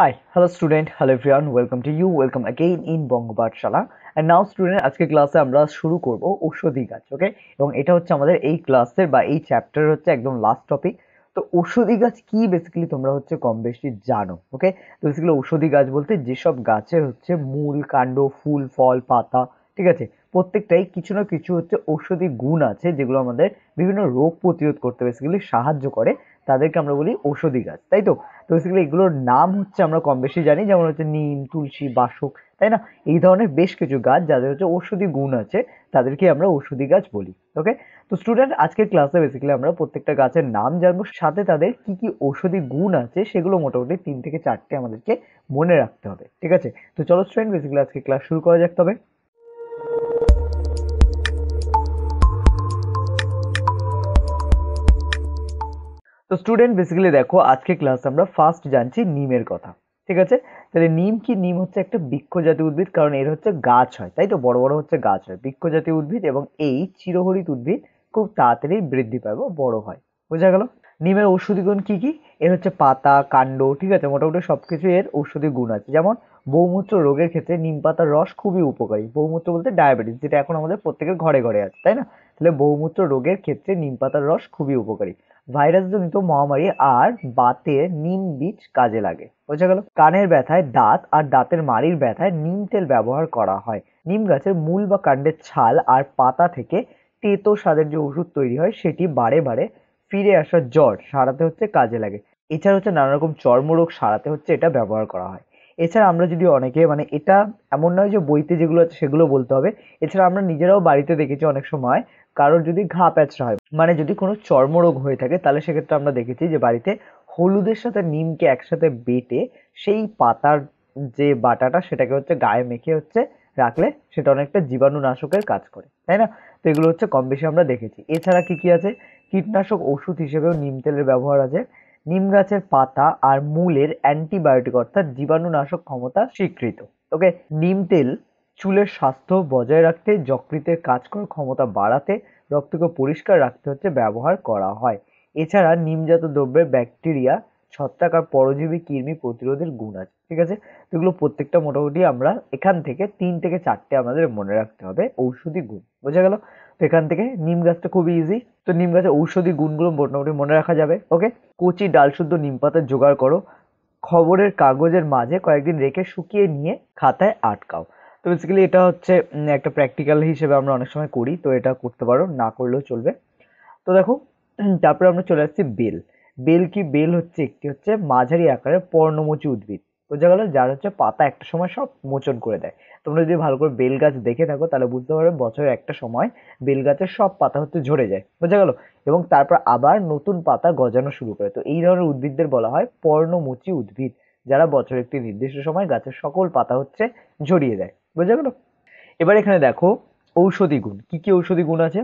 Hi, hello student, hello everyone, welcome to you, welcome again in বঙ্গপাঠশালা and now student আজকে ক্লাসে আমরা শুরু করব ঔষধি গাছ ওকে এবং এটা হচ্ছে আমাদের এই ক্লাসের বা এই চ্যাপ্টার হচ্ছে একদম লাস্ট টপিক তো ঔষধি গাছ কি বেসিক্যালি তোমরা হচ্ছে কম বেশি জানো ওকে তো বেসিক্যালি ঔষধি গাছ বলতে যেসব গাছের হচ্ছে মূল কাণ্ড ফুল ফল পাতা ঠিক আছে প্রত্যেকটাই কিছু না কিছু হচ্ছে ঔষধি গুণ আছে যেগুলো আমাদের বিভিন্ন রোগ প্রতিরোধ করতে বেসিক্যালি সাহায্য করে তাদেরকে আমরা বলি ঔষধি গাছ তাই তো তো বেসিক্যালি এগুলোর নাম হচ্ছে আমরা কম বেশি জানি যেমন হচ্ছে নিম তুলসী বাসক তাই না এই ধরনের বেশ কিছু গাছ যাদের হচ্ছে ঔষধি গুণ আছে তাদেরকে আমরা ঔষধি গাছ বলি ওকে তো স্টুডেন্ট আজকের ক্লাসে বেসিক্যালি আমরা প্রত্যেকটা গাছের নাম জানবো সাথে তাদের কি কি ঔষধি গুণ আছে সেগুলো মোটামুটি তিন থেকে চারটে আমাদেরকে মনে রাখতে হবে ঠিক আছে তো চলো স্টুডেন্ট বেসিক্যালি আজকে ক্লাস শুরু করা যাক তবে তো স্টুডেন্ট বেসিক্যালি দেখো আজকে ক্লাস আমরা ফার্স্ট জানছি নিমের কথা ঠিক আছে তাহলে নিম কি নিম হচ্ছে একটা বৃক্ষ জাতীয় উদ্ভিদ কারণ এর হচ্ছে গাছ হয় তাই তো বড় বড় হচ্ছে গাছ হয় বৃক্ষ জাতীয় উদ্ভিদ এবং এই চিরহরিত উদ্ভিদ খুব তাড়াতাড়ি বৃদ্ধি পাবে বড় হয় বোঝা গেল নিমের ঔষধি গুণ কী কী এর হচ্ছে পাতা কাণ্ড ঠিক আছে মোটামুটি সব কিছু এর ঔষধি গুণ আছে যেমন বৌমূত্র রোগের ক্ষেত্রে নিম পাতার রস খুবই উপকারী বৌমূত্র বলতে ডায়াবেটিস যেটা এখন আমাদের প্রত্যেকের ঘরে ঘরে আছে তাই না তাহলে বৌমূত্র রোগের ক্ষেত্রে নিম পাতার রস খুবই উপকারী ভাইরাস জনিত মহামারী আর বাতে নিম বীজ কাজে লাগে বোঝা গেল কানের ব্যথায় দাঁত আর দাঁতের মাড়ির ব্যথায় নিম তেল ব্যবহার করা হয় নিম গাছের মূল বা কাণ্ডের ছাল আর পাতা থেকে তেতো স্বাদের যে ওষুধ তৈরি হয় সেটি বারে বারে ফিরে আসা জ্বর সারাতে হচ্ছে কাজে লাগে এছাড়া হচ্ছে নানা রকম চর্মরোগ সারাতে হচ্ছে এটা ব্যবহার করা হয় এছাড়া আমরা যদি অনেকে মানে এটা এমন নয় যে বইতে যেগুলো আছে সেগুলো বলতে হবে এছাড়া আমরা নিজেরাও বাড়িতে দেখেছি অনেক সময় কারোর যদি ঘা প্যাচরা হয় মানে যদি কোনো চর্মরোগ হয়ে থাকে তাহলে সেক্ষেত্রে আমরা দেখেছি যে বাড়িতে হলুদের সাথে নিমকে একসাথে বেটে সেই পাতার যে বাটাটা সেটাকে হচ্ছে গায়ে মেখে হচ্ছে রাখলে সেটা অনেকটা জীবাণুনাশকের কাজ করে তাই না তো এগুলো হচ্ছে কম বেশি আমরা দেখেছি এছাড়া কি কি আছে কীটনাশক ওষুধ হিসেবেও নিম তেলের ব্যবহার আছে নিম গাছের পাতা আর মূলের অ্যান্টিবায়োটিক অর্থাৎ জীবাণুনাশক ক্ষমতা স্বীকৃত ওকে নিম তেল চুলের স্বাস্থ্য বজায় রাখতে যকৃতের কাজ করার ক্ষমতা বাড়াতে রক্তকে পরিষ্কার রাখতে হচ্ছে ব্যবহার করা হয় এছাড়া নিমজাত দ্রব্যের ব্যাকটেরিয়া ছত্রাক আর পরজীবী কৃমি প্রতিরোধের গুণ আছে ঠিক আছে তো এগুলো প্রত্যেকটা মোটামুটি আমরা এখান থেকে তিন থেকে চারটে আমাদের মনে রাখতে হবে ঔষধি গুণ বোঝা গেল তো এখান থেকে নিম গাছটা খুবই ইজি তো নিম গাছের ঔষধি গুণগুলো মোটামুটি মনে রাখা যাবে ওকে কচি ডাল শুদ্ধ নিম পাতা জোগাড় করো খবরের কাগজের মাঝে কয়েকদিন রেখে শুকিয়ে নিয়ে খাতায় আটকাও তো বেসিক্যালি এটা হচ্ছে একটা প্র্যাকটিক্যাল হিসেবে আমরা অনেক সময় করি তো এটা করতে পারো না করলেও চলবে তো দেখো তারপরে আমরা চলে আসছি বেল বেল কি বেল হচ্ছে একটি হচ্ছে মাঝারি আকারের পর্ণমোচী উদ্ভিদ বোঝা গেল যার হচ্ছে পাতা একটা সময় সব মোচন করে দেয় তোমরা যদি ভালো করে বেল গাছ দেখে থাকো তাহলে বুঝতে পারবে বছরের একটা সময় বেল গাছের সব পাতা হচ্ছে ঝরে যায় বোঝা গেল এবং তারপর আবার নতুন পাতা গজানো শুরু করে তো এই ধরনের উদ্ভিদদের বলা হয় পর্ণমোচী উদ্ভিদ যারা বছর একটি নির্দিষ্ট সময় গাছের সকল পাতা হচ্ছে ঝরিয়ে দেয় বোঝা গেল এবার এখানে দেখো ঔষধি গুণ কি কি ঔষধি গুণ আছে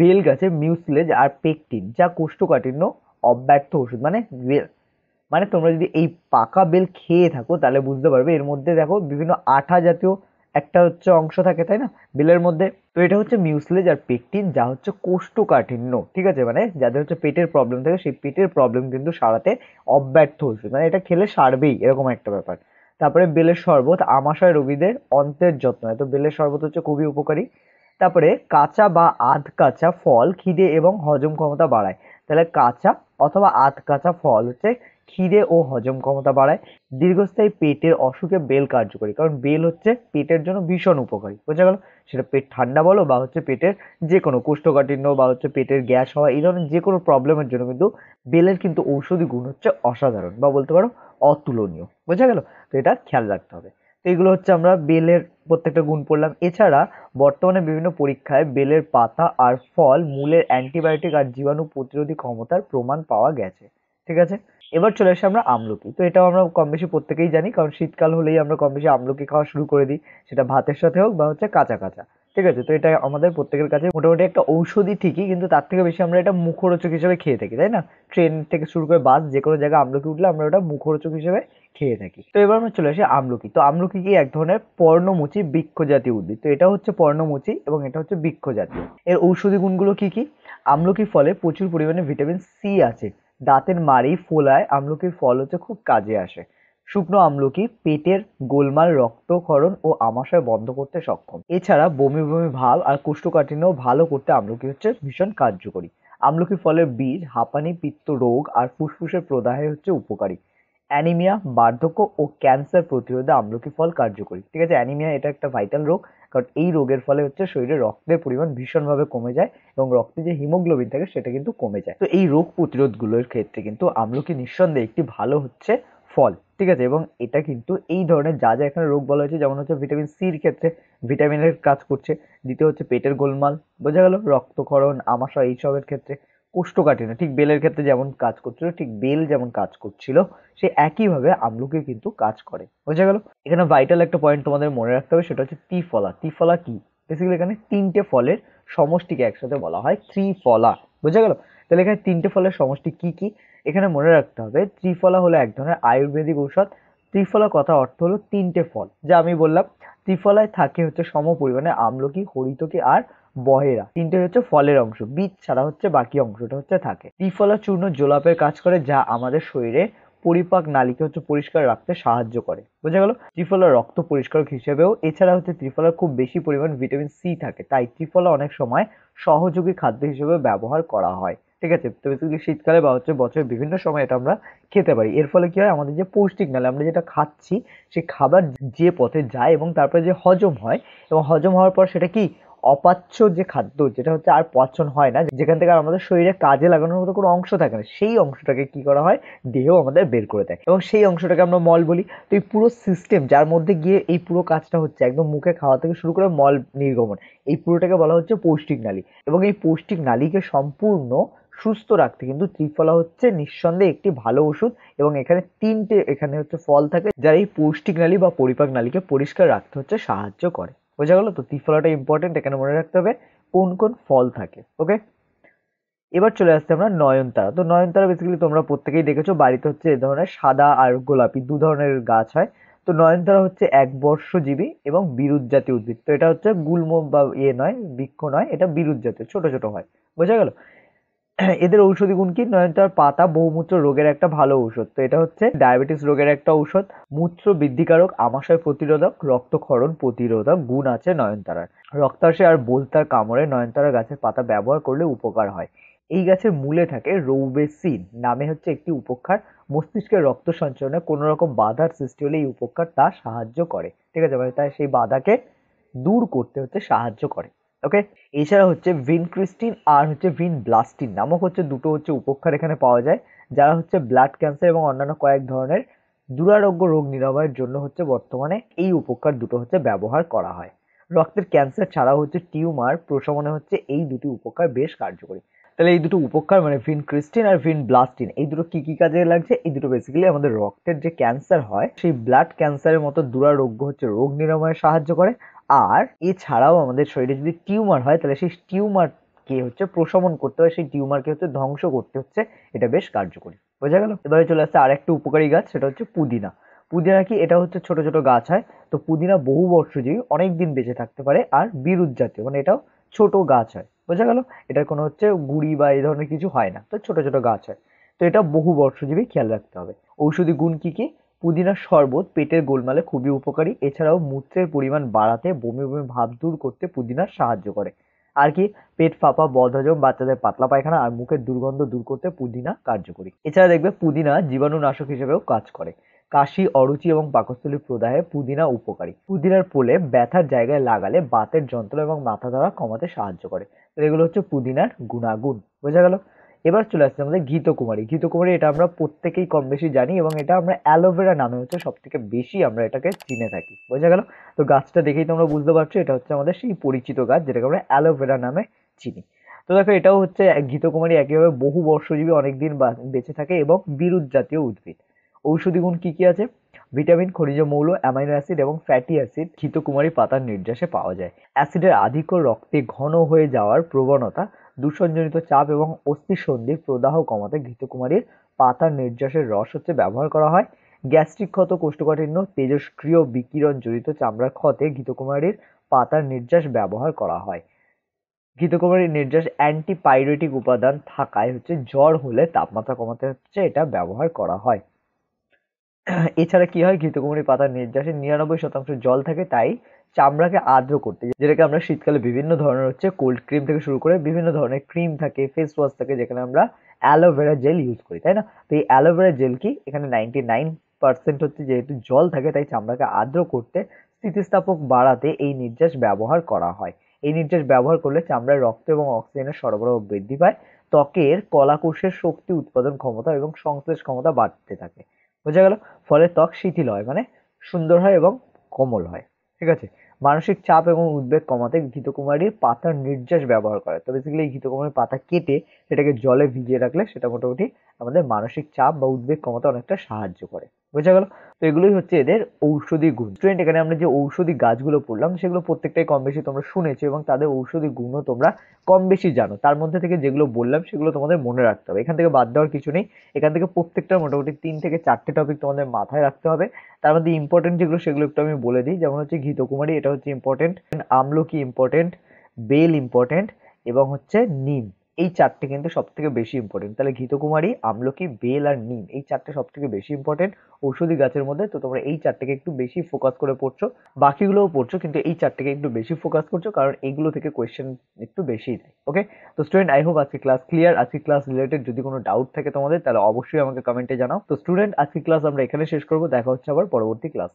বেল গাছে মিউসলেজ আর পেকটিন যা কোষ্ঠকাঠিন্য অব্যর্থ ওষুধ মানে বেল মানে তোমরা যদি এই পাকা বেল খেয়ে থাকো তাহলে বুঝতে পারবে এর মধ্যে দেখো বিভিন্ন আঠা জাতীয় একটা হচ্ছে অংশ থাকে তাই না বেলের মধ্যে তো এটা হচ্ছে মিউসলেজ আর পেকটিন যা হচ্ছে কোষ্ঠকাঠিন্য ঠিক আছে মানে যাদের হচ্ছে পেটের প্রবলেম থাকে সেই পেটের প্রবলেম কিন্তু সারাতে অব্যর্থ হচ্ছে মানে এটা খেলে সারবেই এরকম একটা ব্যাপার তারপরে বেলের শরবত আমাশয় রোগীদের অন্তের যত্ন এত তো বেলের শরবত হচ্ছে খুবই উপকারী তারপরে কাঁচা বা আধ কাঁচা ফল খিদে এবং হজম ক্ষমতা বাড়ায় তাহলে কাঁচা অথবা আধ কাঁচা ফল হচ্ছে খিদে ও হজম ক্ষমতা বাড়ায় দীর্ঘস্থায়ী পেটের অসুখে বেল কার্যকরী কারণ বেল হচ্ছে পেটের জন্য ভীষণ উপকারী বোঝা গেল সেটা পেট ঠান্ডা বলো বা হচ্ছে পেটের যে কোনো কোষ্ঠকাঠিন্য বা হচ্ছে পেটের গ্যাস হওয়া এই ধরনের যে কোনো প্রবলেমের জন্য কিন্তু বেলের কিন্তু ঔষধি গুণ হচ্ছে অসাধারণ বা বলতে পারো অতুলনীয় বোঝা গেল তো এটা খেয়াল রাখতে হবে তো এগুলো হচ্ছে আমরা বেলের প্রত্যেকটা গুণ পড়লাম এছাড়া বর্তমানে বিভিন্ন পরীক্ষায় বেলের পাতা আর ফল মূলের অ্যান্টিবায়োটিক আর জীবাণু প্রতিরোধী ক্ষমতার প্রমাণ পাওয়া গেছে ঠিক আছে এবার চলে আসি আমরা আমলকি তো এটাও আমরা কম বেশি প্রত্যেকেই জানি কারণ শীতকাল হলেই আমরা কম বেশি আমলকি খাওয়া শুরু করে দিই সেটা ভাতের সাথে হোক বা হচ্ছে কাঁচা কাঁচা ঠিক আছে তো এটা আমাদের প্রত্যেকের কাছে মোটামুটি একটা ঔষধি ঠিকই কিন্তু তার থেকে বেশি আমরা এটা মুখরোচক হিসেবে খেয়ে থাকি তাই না ট্রেন থেকে শুরু করে বাস যে কোনো জায়গায় আমলকি উঠলে আমরা ওটা মুখরোচক হিসেবে খেয়ে থাকি তো এবার আমরা চলে আসি আমলকি তো আমলকি কি এক ধরনের পর্ণমুচি বৃক্ষ জাতীয় উদ্ভিদ তো এটা হচ্ছে পর্ণমুচি এবং এটা হচ্ছে বৃক্ষ জাতীয় এর ঔষধি গুণগুলো কি কি আমলকি ফলে প্রচুর পরিমাণে ভিটামিন সি আছে দাঁতের মাড়ি ফোলায় আমলকির ফলজ খুব কাজে আসে শুকনো আমলকি পেটের গোলমাল রক্তক্ষরণ ও আমাশয় বন্ধ করতে সক্ষম এছাড়া বমি বমি ভাব আর কোষ্ঠকাঠিন্য ভালো করতে আমলকি হচ্ছে ভীষণ কার্যকরী আমলকি ফলের বীজ হাঁপানি পিত্ত রোগ আর ফুসফুসের প্রদাহে হচ্ছে উপকারী অ্যানিমিয়া বার্ধক্য ও ক্যান্সার প্রতিরোধে আমলকি ফল কার্যকরী ঠিক আছে অ্যানিমিয়া এটা একটা ভাইটাল রোগ কারণ এই রোগের ফলে হচ্ছে শরীরে রক্তের পরিমাণ ভীষণভাবে কমে যায় এবং রক্তে যে হিমোগ্লোবিন থাকে সেটা কিন্তু কমে যায় তো এই রোগ প্রতিরোধগুলোর ক্ষেত্রে কিন্তু আমলকি নিঃসন্দেহে একটি ভালো হচ্ছে ফল ঠিক আছে এবং এটা কিন্তু এই ধরনের যা যা এখানে রোগ বলা হয়েছে যেমন হচ্ছে ভিটামিন সির ক্ষেত্রে ভিটামিনের কাজ করছে দ্বিতীয় হচ্ছে পেটের গোলমাল বোঝা গেল রক্তক্ষরণ আমাশয় এইসবের ক্ষেত্রে কোষ্ঠকাঠিন্য ঠিক বেলের ক্ষেত্রে যেমন কাজ করছিল ঠিক বেল যেমন কাজ করছিল সে একইভাবে আমলুকে কিন্তু কাজ করে বোঝা গেল এখানে ভাইটাল একটা পয়েন্ট তোমাদের মনে রাখতে হবে সেটা হচ্ছে ত্রিফলা ত্রিফলা কি বেসিক্যালি এখানে তিনটে ফলের সমষ্টিকে একসাথে বলা হয় ত্রিফলা বোঝা গেল তাহলে এখানে তিনটে ফলের সমষ্টি কি কি এখানে মনে রাখতে হবে ত্রিফলা হলো এক ধরনের আয়ুর্বেদিক ঔষধ ত্রিফলা কথা অর্থ হলো তিনটে ফল যা আমি বললাম ত্রিফলায় থাকে হচ্ছে সম পরিমাণে আমলকি হরিতকি আর বহেরা তিনটে হচ্ছে ফলের অংশ বীজ ছাড়া হচ্ছে বাকি অংশটা হচ্ছে থাকে ত্রিফলা চূর্ণ জোলাপের কাজ করে যা আমাদের শরীরে পরিপাক নালীকে হচ্ছে পরিষ্কার রাখতে সাহায্য করে বোঝা গেল ত্রিফলা রক্ত পরিষ্কারক হিসেবেও এছাড়া হচ্ছে ত্রিফলার খুব বেশি পরিমাণ ভিটামিন সি থাকে তাই ত্রিফলা অনেক সময় সহযোগী খাদ্য হিসেবে ব্যবহার করা হয় ঠিক আছে তো বেসিক্যালি শীতকালে বা হচ্ছে বছরের বিভিন্ন সময় এটা আমরা খেতে পারি এর ফলে কি হয় আমাদের যে পৌষ্টিক নালে আমরা যেটা খাচ্ছি সে খাবার যে পথে যায় এবং তারপরে যে হজম হয় এবং হজম হওয়ার পর সেটা কি অপাচ্য যে খাদ্য যেটা হচ্ছে আর পচন হয় না যেখান থেকে আর আমাদের শরীরে কাজে লাগানোর মতো কোনো অংশ থাকে না সেই অংশটাকে কি করা হয় দেহ আমাদের বের করে দেয় এবং সেই অংশটাকে আমরা মল বলি তো এই পুরো সিস্টেম যার মধ্যে গিয়ে এই পুরো কাজটা হচ্ছে একদম মুখে খাওয়া থেকে শুরু করে মল নির্গমন এই পুরোটাকে বলা হচ্ছে পৌষ্টিক নালী এবং এই পৌষ্টিক নালীকে সম্পূর্ণ সুস্থ রাখতে কিন্তু ত্রিফলা হচ্ছে নিঃসন্দেহে একটি ভালো ওষুধ এবং এখানে তিনটে এখানে হচ্ছে ফল থাকে যারা এই পৌষ্টিক নালী বা পরিপাক নালীকে পরিষ্কার রাখতে হচ্ছে সাহায্য করে বোঝা গেলো তো ত্রিফলাটা ইম্পর্টেন্ট এখানে মনে রাখতে হবে কোন কোন ফল থাকে ওকে এবার চলে আসছে আমরা নয়নতারা তো নয়নতারা বেসিক্যালি তোমরা প্রত্যেকেই দেখেছো বাড়িতে হচ্ছে এ ধরনের সাদা আর গোলাপি দু ধরনের গাছ হয় তো নয়নতারা হচ্ছে একবর্ষজীবী এবং বিরুৎ জাতীয় উদ্ভিদ তো এটা হচ্ছে গুল্ম বা ইয়ে নয় বৃক্ষ নয় এটা বিরুৎ জাতীয় ছোট ছোট হয় বোঝা গেল হ্যাঁ, এদের ঔষধি গুণ কি নয়নতার পাতা বহুমূত্র রোগের একটা ভালো ঔষধ তো এটা হচ্ছে ডায়াবেটিস রোগের একটা ঔষধ মূত্র বৃদ্ধিকারক আমাশয় প্রতিরোধক রক্তক্ষরণ প্রতিরোধক গুণ আছে নয়নতারার রক্তাশে আর বোলতার কামড়ে নয়নতারা গাছের পাতা ব্যবহার করলে উপকার হয় এই গাছের মূলে থাকে রৌবেসিন নামে হচ্ছে একটি উপকার মস্তিষ্কের রক্ত সঞ্চয়নে কোনো রকম বাধার সৃষ্টি হলে এই উপকার তা সাহায্য করে ঠিক আছে মানে তাই সেই বাধাকে দূর করতে হচ্ছে সাহায্য করে ওকে এছাড়া হচ্ছে ভিন ক্রিস্টিন আর হচ্ছে ভিন ব্লাস্টিন নামক হচ্ছে দুটো হচ্ছে উপক্ষার এখানে পাওয়া যায় যারা হচ্ছে ব্লাড ক্যান্সার এবং অন্যান্য কয়েক ধরনের দুরারোগ্য রোগ নিরাময়ের জন্য হচ্ছে বর্তমানে এই উপকার দুটো হচ্ছে ব্যবহার করা হয় রক্তের ক্যান্সার ছাড়াও হচ্ছে টিউমার প্রশমনে হচ্ছে এই দুটি উপকার বেশ কার্যকরী তাহলে এই দুটো উপকার মানে ভিন ক্রিস্টিন আর ভিন ব্লাস্টিন এই দুটো কী কী কাজে লাগছে এই দুটো বেসিক্যালি আমাদের রক্তের যে ক্যান্সার হয় সেই ব্লাড ক্যান্সারের মতো দুরারোগ্য হচ্ছে রোগ নিরাময়ে সাহায্য করে আর এছাড়াও আমাদের শরীরে যদি টিউমার হয় তাহলে সেই টিউমারকে হচ্ছে প্রশমন করতে হয় সেই টিউমারকে হচ্ছে ধ্বংস করতে হচ্ছে এটা বেশ কার্যকরী বোঝা গেল এবারে চলে আসছে আর একটা উপকারী গাছ সেটা হচ্ছে পুদিনা পুদিনা কি এটা হচ্ছে ছোট ছোট গাছ হয় তো পুদিনা বহু বর্ষজীবী অনেক দিন বেঁচে থাকতে পারে আর বিরুদ জাতীয় মানে এটাও ছোট গাছ হয় বোঝা গেল এটার কোনো হচ্ছে গুড়ি বা এই ধরনের কিছু হয় না তো ছোট ছোট গাছ হয় তো এটা বহু বর্ষজীবী খেয়াল রাখতে হবে ঔষধি গুণ কী কী পুদিনার শরবত পেটের গোলমালে খুবই উপকারী এছাড়াও মূত্রের পরিমাণ বাড়াতে বমি বমি ভাব দূর করতে পুদিনা সাহায্য করে আর কি পেট ফাঁপা বদহজম বাচ্চাদের পাতলা পায়খানা আর মুখের দুর্গন্ধ দূর করতে পুদিনা কার্যকরী এছাড়া দেখবে পুদিনা জীবাণুনাশক হিসেবেও কাজ করে কাশি অরুচি এবং পাকস্থলীর প্রদাহে পুদিনা উপকারী পুদিনার পোলে ব্যথার জায়গায় লাগালে বাতের যন্ত্রণা এবং মাথা ধরা কমাতে সাহায্য করে এগুলো হচ্ছে পুদিনার গুণাগুণ বোঝা গেল এবার চলে আসছে আমাদের গীতকুমারী গীতকুমারী এটা আমরা প্রত্যেকেই কম বেশি জানি এবং এটা আমরা অ্যালোভেরা নামে হচ্ছে সব থেকে বেশি আমরা এটাকে চিনে থাকি বোঝা গেল তো গাছটা দেখেই তোমরা বুঝতে পারছো এটা হচ্ছে আমাদের সেই পরিচিত গাছ যেটাকে আমরা অ্যালোভেরা নামে চিনি তো দেখো এটাও হচ্ছে গীতকুমারী একইভাবে বহু বর্ষজীবী অনেকদিন বেঁচে থাকে এবং বিরুৎ জাতীয় উদ্ভিদ ঔষধি গুণ কী কী আছে ভিটামিন খনিজ মৌল অ্যামাইনো অ্যাসিড এবং ফ্যাটি অ্যাসিড ঘিতকুমারী পাতার নির্যাসে পাওয়া যায় অ্যাসিডের আধিক্য রক্তে ঘন হয়ে যাওয়ার প্রবণতা দূষণজনিত চাপ এবং অস্থিসন্ধির প্রদাহ কমাতে ঘৃতকুমারীর পাতার নির্যাসের রস হচ্ছে ব্যবহার করা হয় গ্যাস্ট্রিক ক্ষত কোষ্ঠকাঠিন্য তেজস্ক্রিয় বিকিরণ জড়িত চামড়ার ক্ষতে ঘৃতকুমারীর পাতার নির্যাস ব্যবহার করা হয় ঘৃতকুমারীর নির্যাস অ্যান্টিপাইরেটিক উপাদান থাকায় হচ্ছে জ্বর হলে তাপমাত্রা কমাতে হচ্ছে এটা ব্যবহার করা হয় এছাড়া কি হয় ঘৃতকুমারী পাতার নির্যাসে নিরানব্বই শতাংশ জল থাকে তাই চামড়াকে আর্দ্র করতে যেটাকে আমরা শীতকালে বিভিন্ন ধরনের হচ্ছে কোল্ড ক্রিম থেকে শুরু করে বিভিন্ন ধরনের ক্রিম থাকে ফেস ওয়াশ থাকে যেখানে আমরা অ্যালোভেরা জেল ইউজ করি তাই না তো এই অ্যালোভেরা জেল কি এখানে নাইনটি নাইন পার্সেন্ট হচ্ছে যেহেতু জল থাকে তাই চামড়াকে আর্দ্র করতে স্থিতিস্থাপক বাড়াতে এই নির্যাস ব্যবহার করা হয় এই নির্যাস ব্যবহার করলে চামড়ার রক্ত এবং অক্সিজেনের সরবরাহ বৃদ্ধি পায় ত্বকের কলাকোষের শক্তি উৎপাদন ক্ষমতা এবং সংশ্লেষ ক্ষমতা বাড়তে থাকে বোঝা গেল ফলে ত্বক শিথিল হয় মানে সুন্দর হয় এবং কোমল হয় ঠিক আছে মানসিক চাপ এবং উদ্বেগ কমাতে ঘৃতকুমারীর পাতার নির্যাস ব্যবহার করে তো বেসিক্যালি এই পাতা কেটে সেটাকে জলে ভিজিয়ে রাখলে সেটা মোটামুটি আমাদের মানসিক চাপ বা উদ্বেগ কমাতে অনেকটা সাহায্য করে বোঝা গেল তো এগুলোই হচ্ছে এদের ঔষধি গুণ স্টুডেন্ট এখানে আমরা যে ঔষধি গাছগুলো পড়লাম সেগুলো প্রত্যেকটাই কম বেশি তোমরা শুনেছো এবং তাদের ঔষধি গুণও তোমরা কম বেশি জানো তার মধ্যে থেকে যেগুলো বললাম সেগুলো তোমাদের মনে রাখতে হবে এখান থেকে বাদ দেওয়ার কিছু নেই এখান থেকে প্রত্যেকটা মোটামুটি তিন থেকে চারটে টপিক তোমাদের মাথায় রাখতে হবে তার মধ্যে ইম্পর্টেন্ট যেগুলো সেগুলো একটু আমি বলে দিই যেমন হচ্ছে ঘিতকুমারী এটা হচ্ছে ইম্পর্টেন্ট আমলকি ইম্পর্টেন্ট বেল ইম্পর্টেন্ট এবং হচ্ছে নিম এই চারটে কিন্তু সব থেকে বেশি ইম্পর্টেন্ট তাহলে ঘৃতকুমারী আমলকি বেল আর নিম এই চারটে সব থেকে বেশি ইম্পর্টেন্ট ঔষধি গাছের মধ্যে তো তোমরা এই চারটেকে একটু বেশি ফোকাস করে পড়ছো বাকিগুলোও পড়ছো কিন্তু এই চারটেকে একটু বেশি ফোকাস করছো কারণ এইগুলো থেকে কোয়েশ্চেন একটু বেশি দেয় ওকে তো স্টুডেন্ট আই হোপ আজকে ক্লাস ক্লিয়ার আজকে ক্লাস রিলেটেড যদি কোনো ডাউট থাকে তোমাদের তাহলে অবশ্যই আমাকে কমেন্টে জানাও তো স্টুডেন্ট আজকে ক্লাস আমরা এখানে শেষ করবো দেখা হচ্ছে আবার পরবর্তী ক্লাস